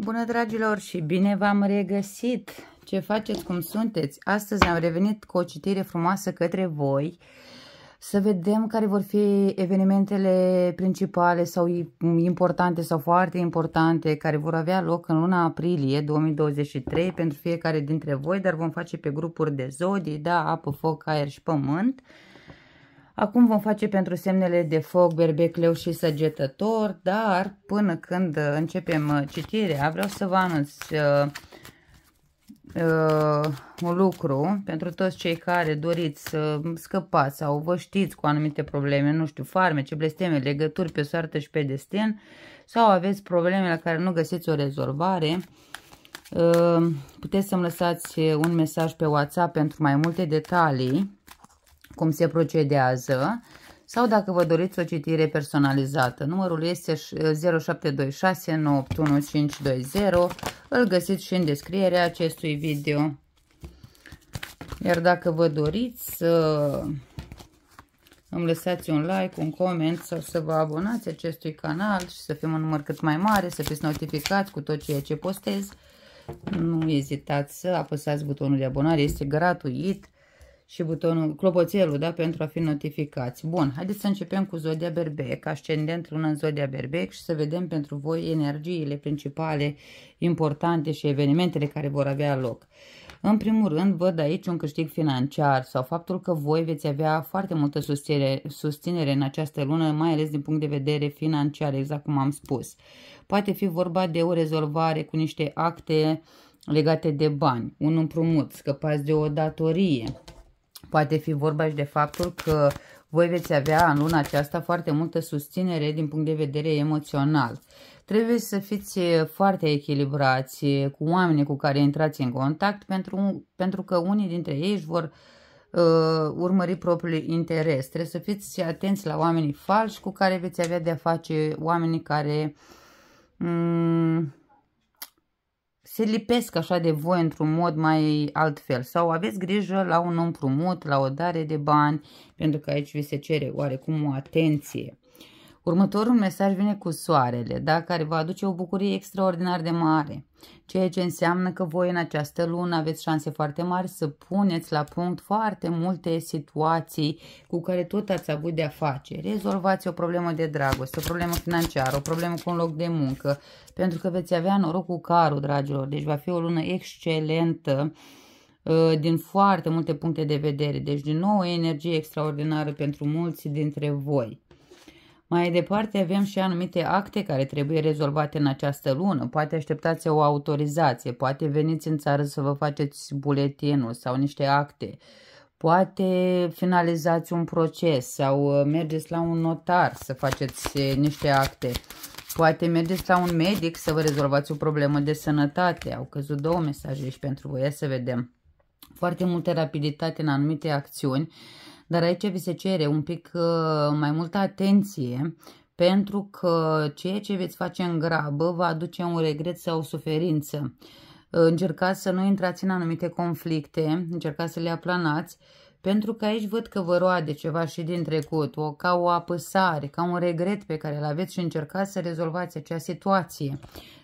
Bună dragilor și bine v-am regăsit! Ce faceți, cum sunteți? Astăzi am revenit cu o citire frumoasă către voi să vedem care vor fi evenimentele principale sau importante sau foarte importante care vor avea loc în luna aprilie 2023 pentru fiecare dintre voi, dar vom face pe grupuri de zodii, da, apă, foc, aer și pământ. Uh, Acum vom face pentru semnele de foc, berbecleu și săgetător, dar până când începem uh, citirea, vreau să vă anunț uh, uh, un lucru pentru toți cei care doriți să scăpați sau vă știți cu anumite probleme, nu știu, farmece, blesteme, legături pe soartă și pe destin, sau aveți probleme la care nu găsiți o rezolvare, uh, puteți să-mi lăsați un mesaj pe WhatsApp pentru mai multe detalii cum se procedează sau dacă vă doriți o citire personalizată. Numărul este 0726981520. Îl găsiți și în descrierea acestui video. Iar dacă vă doriți să îmi lăsați un like, un coment sau să vă abonați acestui canal și să fim un număr cât mai mare, să fiți notificați cu tot ceea ce postez. Nu ezitați să apăsați butonul de abonare, este gratuit și butonul, clopoțelul, da, pentru a fi notificați. Bun, haideți să începem cu Zodia Berbec, ascendent lună în Zodia Berbec și să vedem pentru voi energiile principale, importante și evenimentele care vor avea loc. În primul rând, văd aici un câștig financiar sau faptul că voi veți avea foarte multă susținere, susținere în această lună, mai ales din punct de vedere financiar, exact cum am spus. Poate fi vorba de o rezolvare cu niște acte legate de bani, un împrumut, scăpați de o datorie, Poate fi vorba și de faptul că voi veți avea în luna aceasta foarte multă susținere din punct de vedere emoțional. Trebuie să fiți foarte echilibrați cu oamenii cu care intrați în contact pentru, pentru că unii dintre ei își vor uh, urmări propriul interes. Trebuie să fiți atenți la oamenii falși cu care veți avea de-a face oamenii care um, se lipesc așa de voi într-un mod mai altfel. Sau aveți grijă la un împrumut, la o dare de bani, pentru că aici vi se cere oarecum o atenție. Următorul mesaj vine cu soarele, da? care vă aduce o bucurie extraordinar de mare, ceea ce înseamnă că voi în această lună aveți șanse foarte mari să puneți la punct foarte multe situații cu care tot ați avut de-a face. Rezolvați o problemă de dragoste, o problemă financiară, o problemă cu un loc de muncă, pentru că veți avea noroc cu carul, dragilor, deci va fi o lună excelentă uh, din foarte multe puncte de vedere. Deci, din nou, o energie extraordinară pentru mulți dintre voi. Mai departe avem și anumite acte care trebuie rezolvate în această lună. Poate așteptați o autorizație, poate veniți în țară să vă faceți buletinul sau niște acte. Poate finalizați un proces sau uh, mergeți la un notar să faceți uh, niște acte. Poate mergeți la un medic să vă rezolvați o problemă de sănătate. Au căzut două mesaje și pentru voi, Ia să vedem. Foarte multă rapiditate în anumite acțiuni dar aici vi se cere un pic uh, mai multă atenție pentru că ceea ce veți face în grabă va aduce un regret sau o suferință. Uh, încercați să nu intrați în anumite conflicte, încercați să le aplanați, pentru că aici văd că vă roade ceva și din trecut, o, ca o apăsare, ca un regret pe care îl aveți și încercați să rezolvați acea situație.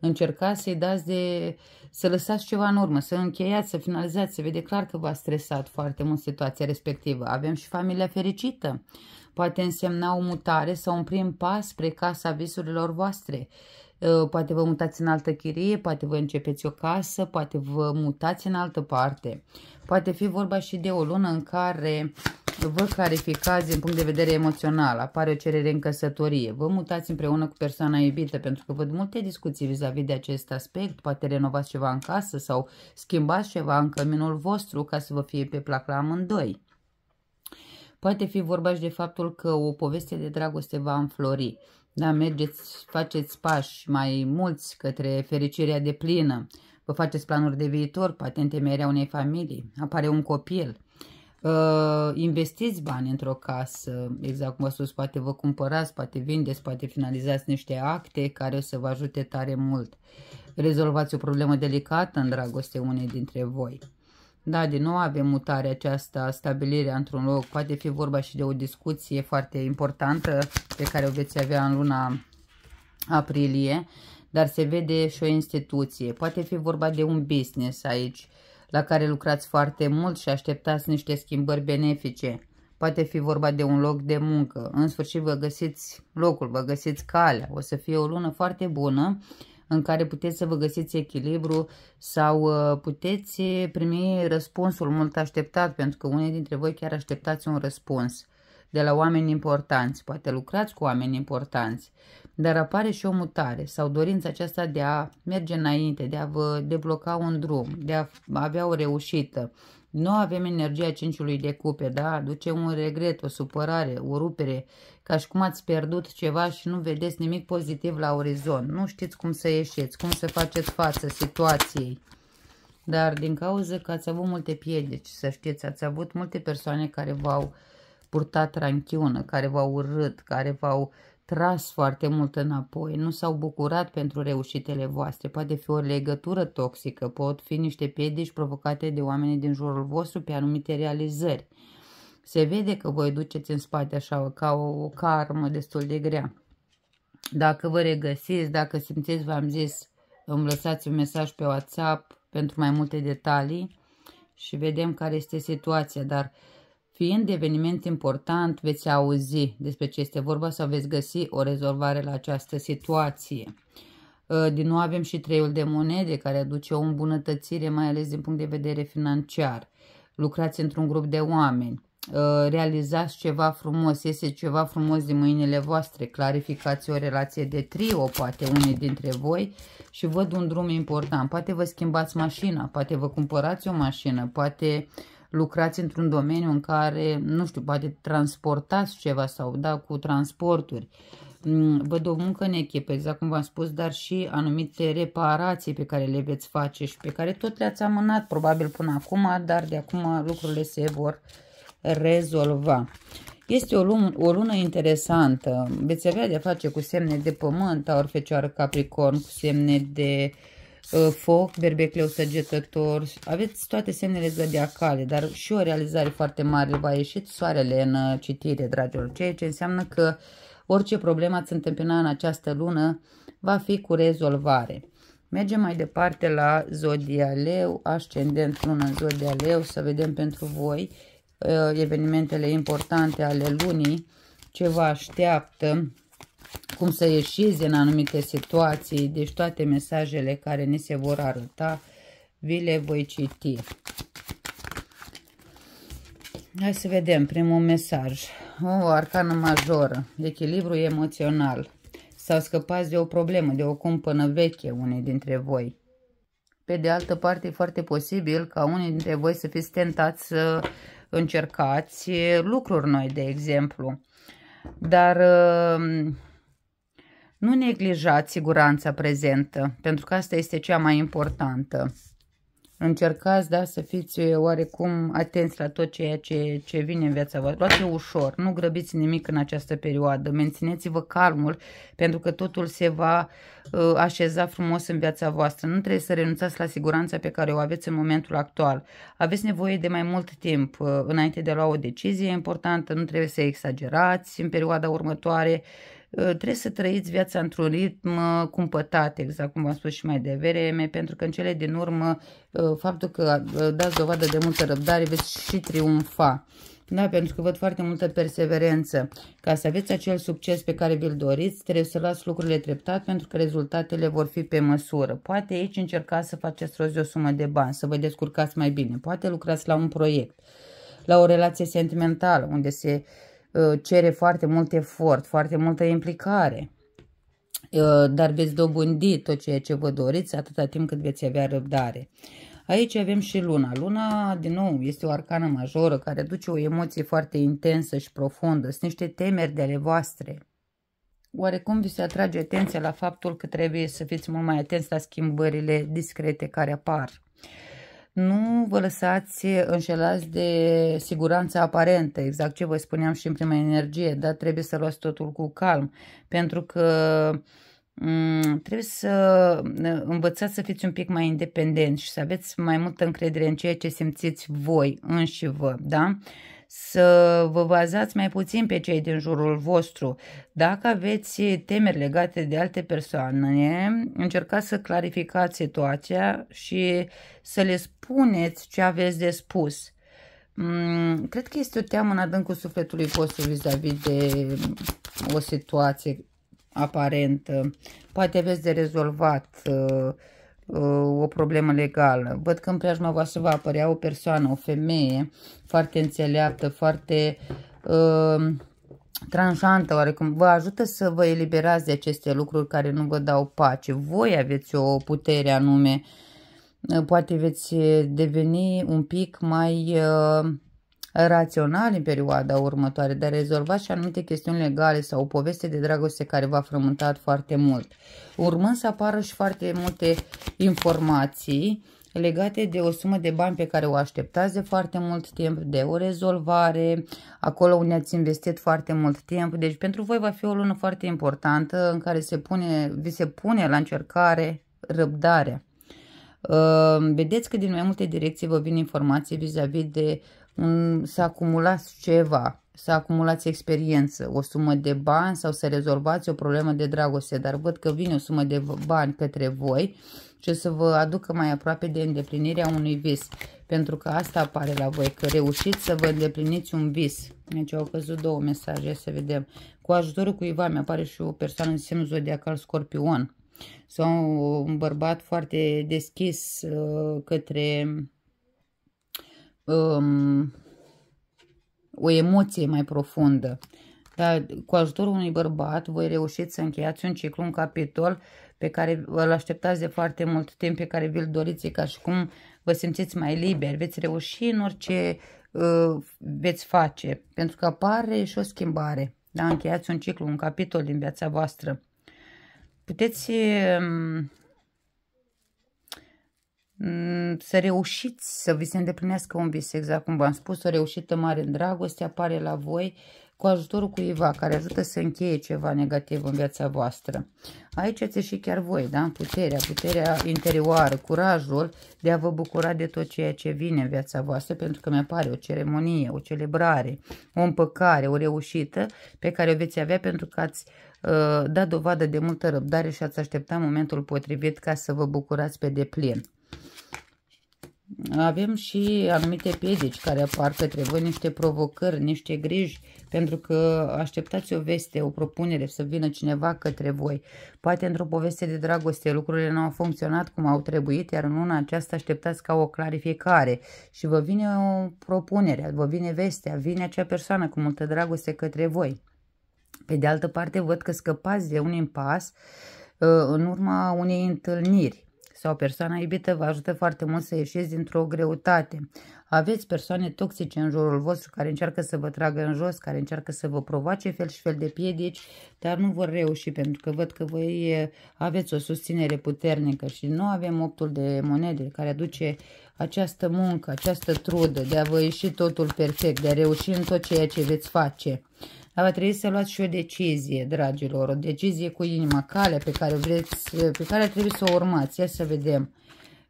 Încercați să-i dați de, să lăsați ceva în urmă, să încheiați, să finalizați, se vede clar că v-a stresat foarte mult situația respectivă. Avem și familia fericită. Poate însemna o mutare sau un prim pas spre casa visurilor voastre. Eh, poate vă mutați în altă chirie, poate vă începeți o casă, poate vă mutați în altă parte. Poate fi vorba și de o lună în care vă clarificați din punct de vedere emoțional, apare o cerere în căsătorie, vă mutați împreună cu persoana iubită, pentru că văd multe discuții vis-a-vis -vis de acest aspect, poate renovați ceva în casă sau schimbați ceva în căminul vostru ca să vă fie pe plac la amândoi. Poate fi vorba și de faptul că o poveste de dragoste va înflori. Da, mergeți, faceți pași mai mulți către fericirea de plină, vă faceți planuri de viitor, poate întemeierea unei familii, apare un copil, uh, investiți bani într-o casă, exact cum v-a spus, poate vă cumpărați, poate vindeți, poate finalizați niște acte care o să vă ajute tare mult. Rezolvați o problemă delicată în dragoste unei dintre voi. Da, din nou avem mutarea aceasta, stabilirea într-un loc. Poate fi vorba și de o discuție foarte importantă pe care o veți avea în luna aprilie, dar se vede și o instituție. Poate fi vorba de un business aici, la care lucrați foarte mult și așteptați niște schimbări benefice. Poate fi vorba de un loc de muncă. În sfârșit vă găsiți locul, vă găsiți calea. O să fie o lună foarte bună în care puteți să vă găsiți echilibru sau uh, puteți primi răspunsul mult așteptat, pentru că unii dintre voi chiar așteptați un răspuns de la oameni importanți, poate lucrați cu oameni importanți, dar apare și o mutare sau dorința aceasta de a merge înainte, de a vă debloca un drum, de a avea o reușită, nu avem energia cinciului de cupe, da? Aduce un regret, o supărare, o rupere, ca și cum ați pierdut ceva și nu vedeți nimic pozitiv la orizont. Nu știți cum să ieșiți, cum să faceți față situației. Dar din cauza că ați avut multe piedici, să știți, ați avut multe persoane care v-au purtat ranchiună, care v-au urât, care v-au tras foarte mult înapoi, nu s-au bucurat pentru reușitele voastre, poate fi o legătură toxică, pot fi niște piedici provocate de oamenii din jurul vostru pe anumite realizări. Se vede că voi duceți în spate așa ca o, o karmă destul de grea. Dacă vă regăsiți, dacă simțiți, v-am zis, îmi lăsați un mesaj pe WhatsApp pentru mai multe detalii și vedem care este situația, dar uh, Fiind eveniment important, veți auzi despre ce este vorba sau veți găsi o rezolvare la această situație. Uh, din nou avem și treiul de monede care aduce o îmbunătățire, mai ales din punct de vedere financiar. Lucrați într-un grup de oameni, uh, realizați ceva frumos, iese ceva frumos din mâinile voastre, clarificați o relație de trio, poate unii dintre voi și văd un drum important. Poate vă schimbați mașina, poate vă cumpărați o mașină, poate lucrați într-un domeniu în care, nu știu, poate transportați ceva sau da, cu transporturi. Mm, văd o muncă în echipă, exact cum v-am spus, dar și anumite reparații pe care le veți face și pe care tot le-ați amânat probabil până acum, dar de acum lucrurile se vor rezolva. Este o lună, o lună interesantă. Veți avea de face cu semne de pământ, aur, fecioară, capricorn, cu semne de uh, Uh, foc, berbecleu săgetător, aveți toate semnele zodiacale, dar și o realizare foarte mare va ieși soarele în uh, citire, dragilor, ceea ce înseamnă că orice problemă ați întâmpina în această lună va fi cu rezolvare. Mergem mai departe la zodia leu, ascendent lună în zodia leu, să vedem pentru voi uh, evenimentele importante ale lunii, ce vă așteaptă cum să ieșiți din anumite situații, deci toate mesajele care ne se vor arăta, vi le voi citi. Hai să vedem primul mesaj. O arcană majoră, echilibru emoțional. Sau scăpați de o problemă, de o cumpănă veche unei dintre voi. Pe de altă parte, e foarte posibil ca unii dintre voi să fiți tentați să încercați lucruri noi, de exemplu. Dar uh, nu neglijați siguranța prezentă, pentru că asta este cea mai importantă. Încercați, da, să fiți oarecum atenți la tot ceea ce, ce vine în viața voastră. Luați-o ușor, nu grăbiți nimic în această perioadă. Mențineți-vă calmul, pentru că totul se va uh, așeza frumos în viața voastră. Nu trebuie să renunțați la siguranța pe care o aveți în momentul actual. Aveți nevoie de mai mult timp uh, înainte de a lua o decizie importantă. Nu trebuie să exagerați în perioada următoare. Uh, Ă, trebuie să trăiți viața într-un ritm ă, cumpătat, exact cum v-am spus și mai devreme, pentru că în cele din urmă, ă, faptul că dați dovadă de multă răbdare, veți și triumfa. Da, pentru că văd foarte multă perseverență. Ca să aveți acel succes pe care vi-l doriți, trebuie să luați lucrurile treptat pentru că rezultatele vor fi pe măsură. Poate aici încercați să faceți rost de o sumă de bani, să vă descurcați mai bine. Poate lucrați la un proiect, la o relație sentimentală, unde se uh, Uh, cere foarte mult efort, foarte multă implicare, uh, dar veți dobândi tot ceea ce vă doriți atâta timp cât veți avea răbdare. Aici avem și luna. Luna, din nou, este o arcană majoră care duce o emoție foarte intensă și profundă. Sunt niște temeri de ale voastre. Oarecum vi se atrage atenția la faptul că trebuie să fiți mult mai atenți la schimbările discrete care apar. Uh, nu vă lăsați înșelați de siguranța aparentă, exact ce vă spuneam și în prima energie, dar trebuie să luați totul cu calm, pentru că mm, trebuie să învățați să fiți un pic mai independenți și să aveți mai multă încredere în ceea ce simțiți voi înși vă, da? să vă bazați mai puțin pe cei din jurul vostru. Dacă aveți temeri legate de alte persoane, încercați să clarificați situația și să le spuneți ce aveți de spus. Mm, cred că este o teamă în adâncul sufletului vostru vis-a-vis de mm, o situație aparentă. Poate aveți de rezolvat uh, Uh, o problemă legală. Văd că în preajma voastră va apărea o persoană, o femeie foarte înțeleaptă, foarte uh, tranșantă oarecum. Vă ajută să vă eliberați de aceste lucruri care nu vă dau pace. Voi aveți o putere anume. Uh, poate veți deveni un pic mai... Uh, rațional în perioada următoare, dar rezolva și anumite chestiuni legale sau o poveste de dragoste care v-a frământat foarte mult. Urmând să apară și foarte multe informații legate de o sumă de bani pe care o așteptați de foarte mult timp, de o rezolvare, acolo unde ați investit foarte mult timp. Deci pentru voi va fi o lună foarte importantă în care se pune, vi se pune la încercare răbdarea. Vedeți că din mai multe direcții vă vin informații vis-a-vis -vis de să acumulați ceva, să acumulați experiență, o sumă de bani sau să rezolvați o problemă de dragoste, dar văd că vine o sumă de bani către voi și să vă aducă mai aproape de îndeplinirea unui vis, pentru că asta apare la voi, că reușiți să vă îndepliniți un vis. Deci au căzut două mesaje, să vedem. Cu ajutorul cuiva mi apare și o persoană în semn zodiacal scorpion sau un bărbat foarte deschis uh, către um, o emoție mai profundă. Dar cu ajutorul unui bărbat voi reușiți să încheiați un ciclu, un capitol pe care îl așteptați de foarte mult timp, pe care vi-l doriți, ca și cum vă simțiți mai liberi. Veți reuși în orice uh, veți face, pentru că apare și o schimbare. Da, încheiați un ciclu, un capitol din viața voastră. Puteți... Mm, să reușiți să vi se îndeplinească un vis, exact cum v-am spus, o reușită mare în dragoste apare la voi cu ajutorul cuiva care ajută să încheie ceva negativ în viața voastră. Aici ați și chiar voi, da? Puterea, puterea interioară, curajul de a vă bucura de tot ceea ce vine în viața voastră, pentru că mi-apare o ceremonie, o celebrare, o împăcare, o reușită pe care o veți avea pentru că ați uh, dat dovadă de multă răbdare și ați aștepta momentul potrivit ca să vă bucurați pe deplin avem și anumite piedici care apar către voi, niște provocări, niște griji, pentru că așteptați o veste, o propunere, să vină cineva către voi. Poate într-o poveste de dragoste lucrurile nu au funcționat cum au trebuit, iar în una aceasta așteptați ca o clarificare și vă vine o propunere, vă vine vestea, vine acea persoană cu multă dragoste către voi. Pe de altă parte, văd că scăpați de un impas uh, în urma unei întâlniri sau persoana iubită vă ajută foarte mult să ieșiți dintr-o greutate. Aveți persoane toxice în jurul vostru care încearcă să vă tragă în jos, care încearcă să vă provoace fel și fel de piedici, dar nu vor reuși pentru că văd că voi eh, aveți o susținere puternică și nu avem optul de monede care aduce uh, această muncă, această trudă de a vă ieși totul perfect, de a reuși în tot ceea ce veți face. Dar va trebui să luați și o decizie, dragilor, o decizie cu inima, calea pe care, vreți, pe care trebuie să o urmați. Ia să vedem.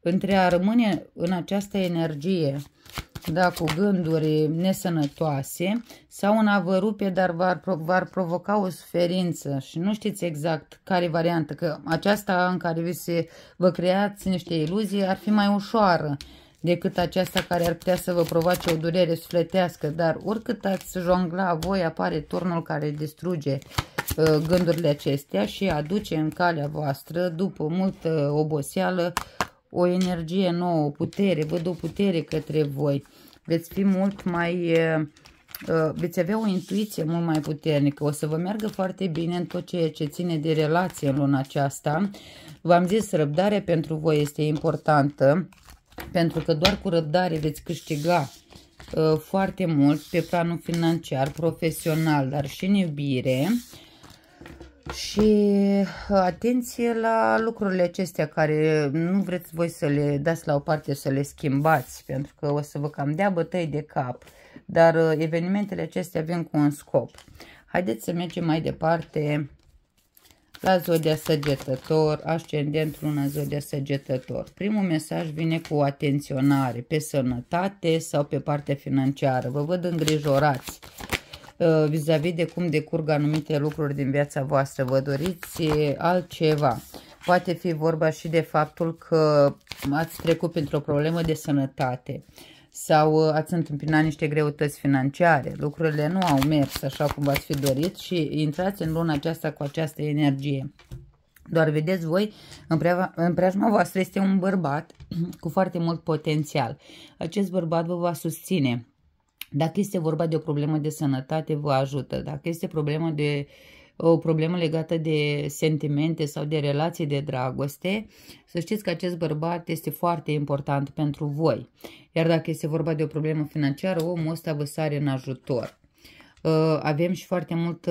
Între a rămâne în această energie da, cu gânduri nesănătoase sau în avărupe, dar v-ar, v-ar provoca o suferință și nu știți exact care variantă, că aceasta în care vi se, vă creați niște iluzii ar fi mai ușoară decât aceasta care ar putea să vă provoace o durere sufletească, dar oricât ați jongla voi apare turnul care distruge uh, gândurile acestea și aduce în calea voastră, după multă oboseală, o energie nouă, o putere, văd o putere către voi. Veți fi mult mai... Veți avea o intuiție mult mai puternică. O să vă meargă foarte bine în tot ceea ce ține de relație în luna aceasta. V-am zis, răbdarea pentru voi este importantă, pentru că doar cu răbdare veți câștiga foarte mult pe planul financiar, profesional, dar și în iubire și uh, atenție la lucrurile acestea care nu vreți voi să le dați la o parte, să le schimbați, pentru că o să vă cam dea bătăi de cap, dar uh, evenimentele acestea vin cu un scop. Haideți să mergem mai departe la zodia săgetător, ascendent luna zodia săgetător. Primul mesaj vine cu atenționare pe sănătate sau pe partea financiară. Vă văd îngrijorați Uh, vis-a-vis -vis de cum decurg anumite lucruri din viața voastră. Vă doriți uh, altceva. Poate fi vorba și de faptul că ați trecut printr-o problemă de sănătate sau uh, ați întâmpinat niște greutăți financiare. Lucrurile nu au mers așa cum v-ați fi dorit și intrați în luna aceasta cu această energie. Doar vedeți voi, în, în preajma voastră este un bărbat cu foarte mult potențial. Acest bărbat vă va susține dacă este vorba de o problemă de sănătate, vă ajută. Dacă este problemă de o problemă legată de sentimente sau de relații de dragoste, să știți că acest bărbat este foarte important pentru voi. Iar dacă este vorba de o problemă financiară, omul ăsta vă sare în ajutor. Ă, avem și foarte multă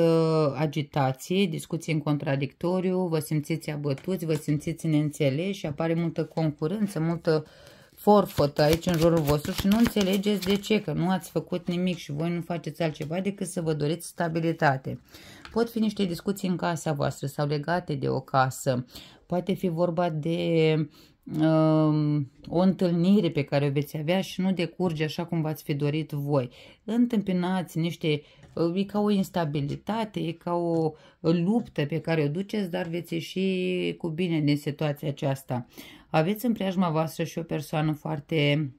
agitație, discuții în contradictoriu, vă simțiți abătuți, vă simțiți neînțeleși, apare multă concurență, multă uh, forfătă aici în jurul vostru și nu înțelegeți de ce, că nu ați făcut nimic și voi nu faceți altceva decât să vă doriți stabilitate. Pot fi niște discuții în casa voastră sau legate de o casă, poate fi vorba de um, o întâlnire pe care o veți avea și nu decurge așa cum v-ați fi dorit voi. Întâmpinați niște, uh, e ca o instabilitate, e ca o luptă pe care o duceți, dar veți ieși cu bine din situația aceasta aveți în preajma voastră și o persoană foarte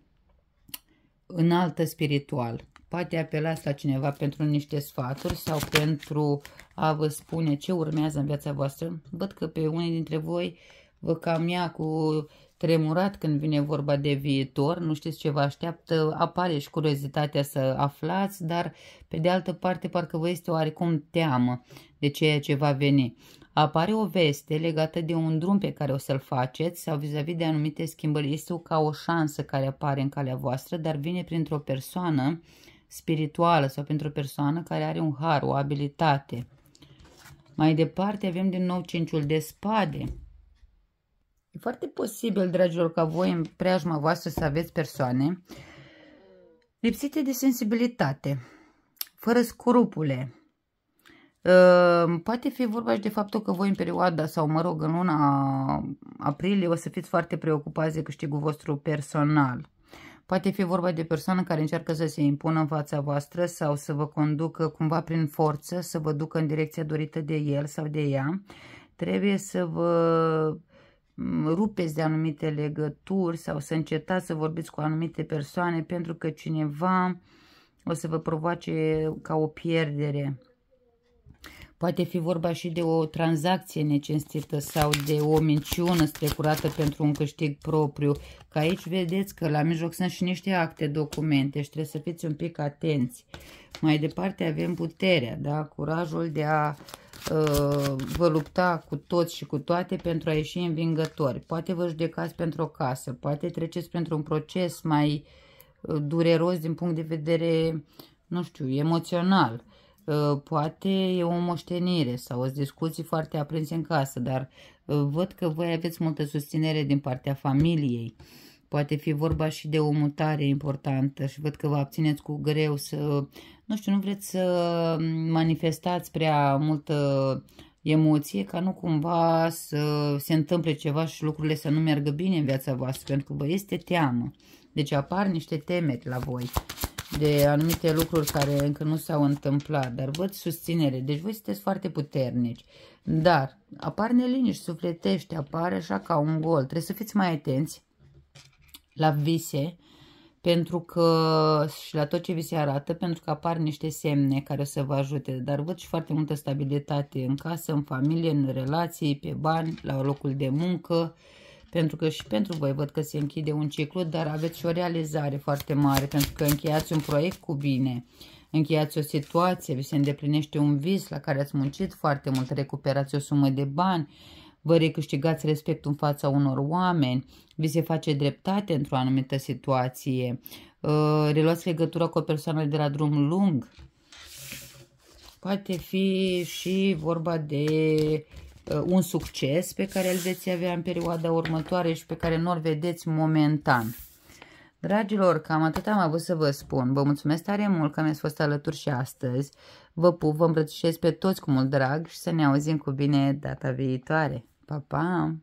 înaltă spiritual. Poate apelați la cineva pentru niște sfaturi sau pentru a vă spune ce urmează în viața voastră. Văd că pe unii dintre voi vă cam ia cu tremurat când vine vorba de viitor, nu știți ce vă așteaptă, apare și curiozitatea să aflați, dar pe de altă parte parcă vă este oarecum teamă de ceea ce va veni. Apare o veste legată de un drum pe care o să-l faceți sau vis-a-vis -vis de anumite schimbări. Este o ca o șansă care apare în calea voastră, dar vine printr-o persoană spirituală sau printr-o persoană care are un har, o abilitate. Mai departe avem din nou cinciul de spade. E foarte posibil, dragilor, ca voi în preajma voastră să aveți persoane lipsite de sensibilitate, fără scrupule. Ă, poate fi vorba și de faptul că voi în perioada sau, mă rog, în luna aprilie o să fiți foarte preocupați de câștigul vostru personal. Poate fi vorba de persoană care încearcă să se impună în fața voastră sau să vă conducă cumva prin forță, să vă ducă în direcția dorită de el sau de ea. Trebuie să vă rupeți de anumite legături sau să încetați să vorbiți cu anumite persoane pentru că cineva o să vă provoace ca o pierdere. Poate fi vorba și de o tranzacție necinstită sau de o minciună strecurată pentru un câștig propriu. Că aici vedeți că la mijloc sunt și niște acte, documente și trebuie să fiți un pic atenți. Mai departe avem puterea, da? curajul de a uh, Uh, vă lupta cu toți și cu toate pentru a ieși învingători. Poate vă judecați pentru o casă, poate treceți pentru un proces mai uh, dureros din punct de vedere, nu știu, emoțional. Uh, poate e o moștenire sau o discuții foarte aprinse în casă, dar văd că voi aveți multă susținere din partea familiei. Poate fi vorba și de o mutare importantă și văd că vă abțineți cu greu să, nu știu, nu vreți să manifestați prea multă emoție ca nu cumva să se întâmple ceva și lucrurile să nu meargă bine în viața voastră, pentru că vă este teamă. Deci apar niște temeri la voi de anumite lucruri care încă nu s-au întâmplat, dar văd susținere. Deci voi sunteți foarte puternici, dar apar neliniști sufletește, apare așa ca un gol. Trebuie să fiți mai atenți la vise pentru că și la tot ce vi se arată, pentru că apar niște semne care o să vă ajute, dar văd și foarte multă stabilitate în casă, în familie, în relații, pe bani, la locul de muncă, pentru că și pentru voi văd că se închide un ciclu, dar aveți și o realizare foarte mare, pentru că încheiați un proiect cu bine, încheiați o situație, vi se îndeplinește un vis la care ați muncit foarte mult, recuperați o sumă de bani, vă recâștigați respectul în fața unor oameni, vi se face dreptate într-o anumită situație, uh, reluați legătura cu o persoană de la drum lung. Poate fi și vorba de uh, un succes pe care îl veți avea în perioada următoare și pe care nu-l vedeți momentan. Dragilor, cam atât am avut să vă spun. Vă mulțumesc tare mult că mi-ați fost alături și astăzi. Vă pup, vă îmbrățișez pe toți cu mult drag și să ne auzim cu bine data viitoare. Па-пам!